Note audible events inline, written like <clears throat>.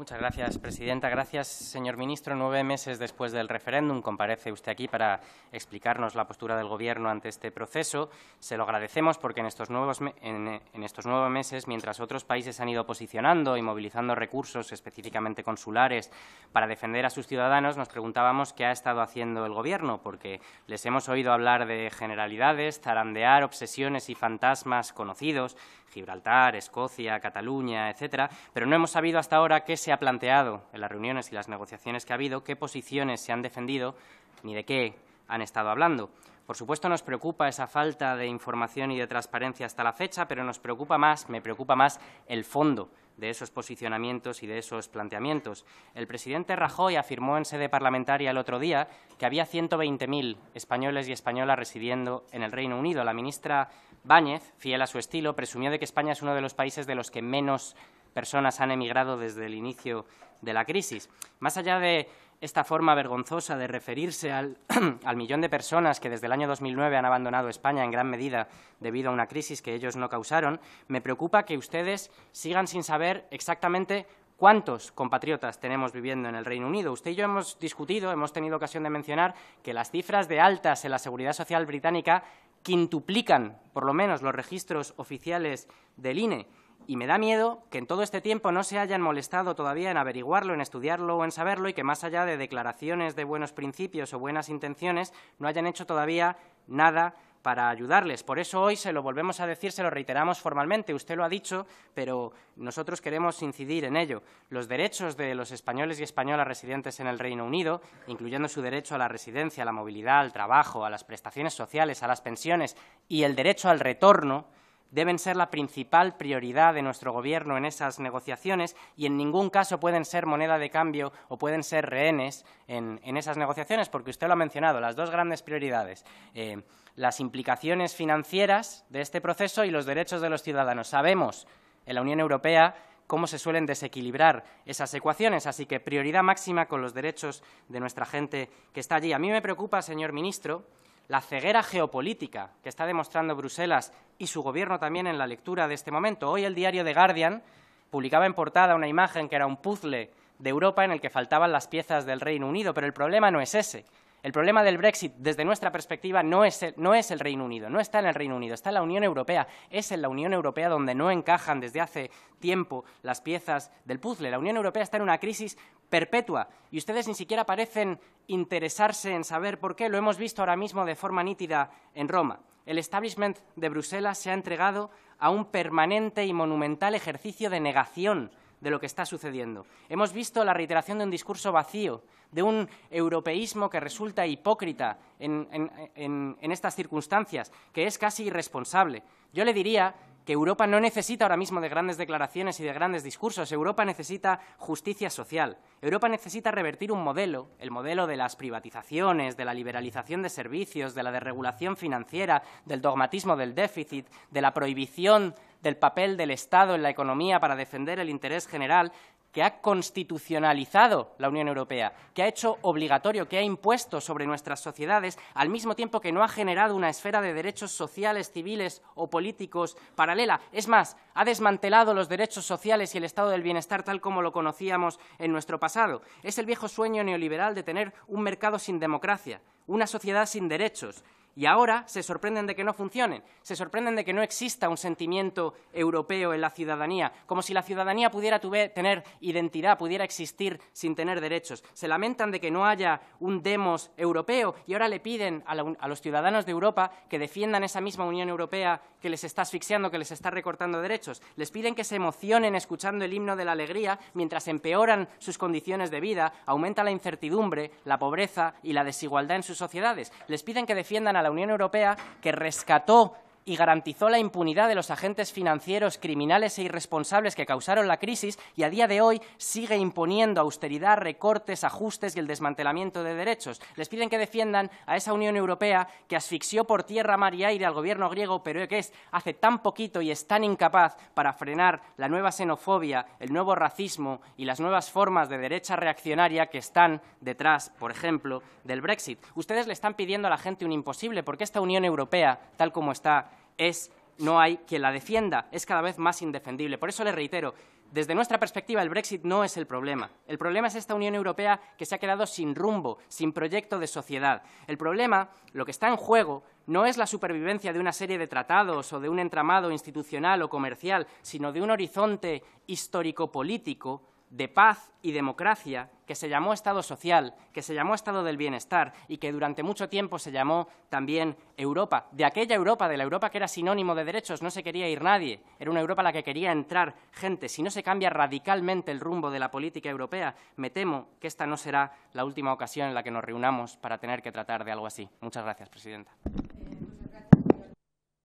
Muchas gracias, presidenta. Gracias, señor ministro. Nueve meses después del referéndum comparece usted aquí para explicarnos la postura del Gobierno ante este proceso. Se lo agradecemos porque en estos, nuevos en, estos nueve meses, mientras otros países han ido posicionando y movilizando recursos, específicamente consulares, para defender a sus ciudadanos, nos preguntábamos qué ha estado haciendo el Gobierno, porque les hemos oído hablar de generalidades, zarandear obsesiones y fantasmas conocidos, Gibraltar, Escocia, Cataluña, etcétera, pero no hemos sabido hasta ahora qué se ha planteado en las reuniones y las negociaciones que ha habido qué posiciones se han defendido ni de qué han estado hablando. Por supuesto, nos preocupa esa falta de información y de transparencia hasta la fecha, pero nos preocupa más, me preocupa más el fondo de esos posicionamientos y de esos planteamientos. El presidente Rajoy afirmó en sede parlamentaria el otro día que había 120.000 españoles y españolas residiendo en el Reino Unido. La ministra Báñez, fiel a su estilo, presumió de que España es uno de los países de los que menos personas han emigrado desde el inicio de la crisis. Más allá de esta forma vergonzosa de referirse al, <clears throat> millón de personas que desde el año 2009 han abandonado España en gran medida debido a una crisis que ellos no causaron, me preocupa que ustedes sigan sin saber exactamente cuántos compatriotas tenemos viviendo en el Reino Unido. Usted y yo hemos discutido, hemos tenido ocasión de mencionar que las cifras de altas en la seguridad social británica quintuplican, por lo menos, los registros oficiales del INE y me da miedo que en todo este tiempo no se hayan molestado todavía en averiguarlo, en estudiarlo o en saberlo y que más allá de declaraciones de buenos principios o buenas intenciones, no hayan hecho todavía nada para ayudarles. Por eso hoy se lo volvemos a decir, se lo reiteramos formalmente. Usted lo ha dicho, pero nosotros queremos incidir en ello. Los derechos de los españoles y españolas residentes en el Reino Unido, incluyendo su derecho a la residencia, a la movilidad, al trabajo, a las prestaciones sociales, a las pensiones y el derecho al retorno, deben ser la principal prioridad de nuestro Gobierno en esas negociaciones y en ningún caso pueden ser moneda de cambio o pueden ser rehenes en, esas negociaciones, porque usted lo ha mencionado, las dos grandes prioridades, eh, las implicaciones financieras de este proceso y los derechos de los ciudadanos. Sabemos en la Unión Europea cómo se suelen desequilibrar esas ecuaciones. Así que prioridad máxima con los derechos de nuestra gente que está allí. A mí me preocupa, señor ministro, la ceguera geopolítica que está demostrando Bruselas y su gobierno también en la lectura de este momento. Hoy el diario The Guardian publicaba en portada una imagen que era un puzzle de Europa en el que faltaban las piezas del Reino Unido, pero el problema no es ese. El problema del Brexit, desde nuestra perspectiva, no es, el, no es el Reino Unido, no está en el Reino Unido, está en la Unión Europea. Es en la Unión Europea donde no encajan desde hace tiempo las piezas del puzzle. La Unión Europea está en una crisis perpetua y ustedes ni siquiera parecen interesarse en saber por qué. Lo hemos visto ahora mismo de forma nítida en Roma. El establishment de Bruselas se ha entregado a un permanente y monumental ejercicio de negación de lo que está sucediendo. Hemos visto la reiteración de un discurso vacío, de un europeísmo que resulta hipócrita en, estas circunstancias, que es casi irresponsable. Yo le diría que Europa no necesita ahora mismo de grandes declaraciones y de grandes discursos. Europa necesita justicia social. Europa necesita revertir un modelo, el modelo de las privatizaciones, de la liberalización de servicios, de la desregulación financiera, del dogmatismo del déficit, de la prohibición del papel del Estado en la economía para defender el interés general que ha constitucionalizado la Unión Europea, que ha hecho obligatorio, que ha impuesto sobre nuestras sociedades, al mismo tiempo que no ha generado una esfera de derechos sociales, civiles o políticos paralela. Es más, ha desmantelado los derechos sociales y el estado del bienestar tal como lo conocíamos en nuestro pasado. Es el viejo sueño neoliberal de tener un mercado sin democracia, una sociedad sin derechos, y ahora se sorprenden de que no funcionen, se sorprenden de que no exista un sentimiento europeo en la ciudadanía, como si la ciudadanía pudiera tener identidad, pudiera existir sin tener derechos. Se lamentan de que no haya un demos europeo y ahora le piden a, los ciudadanos de Europa que defiendan esa misma Unión Europea que les está asfixiando, que les está recortando derechos. Les piden que se emocionen escuchando el himno de la alegría mientras empeoran sus condiciones de vida, aumenta la incertidumbre, la pobreza y la desigualdad en sus sociedades. Les piden que defiendan la Unión Europea que rescató y garantizó la impunidad de los agentes financieros criminales e irresponsables que causaron la crisis y a día de hoy sigue imponiendo austeridad, recortes, ajustes y el desmantelamiento de derechos. Les piden que defiendan a esa Unión Europea que asfixió por tierra, mar y aire al gobierno griego, pero que hace tan poquito y es tan incapaz para frenar la nueva xenofobia, el nuevo racismo y las nuevas formas de derecha reaccionaria que están detrás, por ejemplo, del Brexit. Ustedes le están pidiendo a la gente un imposible, porque esta Unión Europea, tal como está, es no hay quien la defienda, es cada vez más indefendible. Por eso le reitero, desde nuestra perspectiva, el Brexit no es el problema. El problema es esta Unión Europea que se ha quedado sin rumbo, sin proyecto de sociedad. El problema, lo que está en juego, no es la supervivencia de una serie de tratados o de un entramado institucional o comercial, sino de un horizonte histórico-político de paz y democracia, que se llamó Estado social, que se llamó Estado del bienestar y que durante mucho tiempo se llamó también Europa. De aquella Europa, de la Europa que era sinónimo de derechos, no se quería ir nadie. Era una Europa a la que quería entrar gente. Si no se cambia radicalmente el rumbo de la política europea, me temo que esta no será la última ocasión en la que nos reunamos para tener que tratar de algo así. Muchas gracias, presidenta.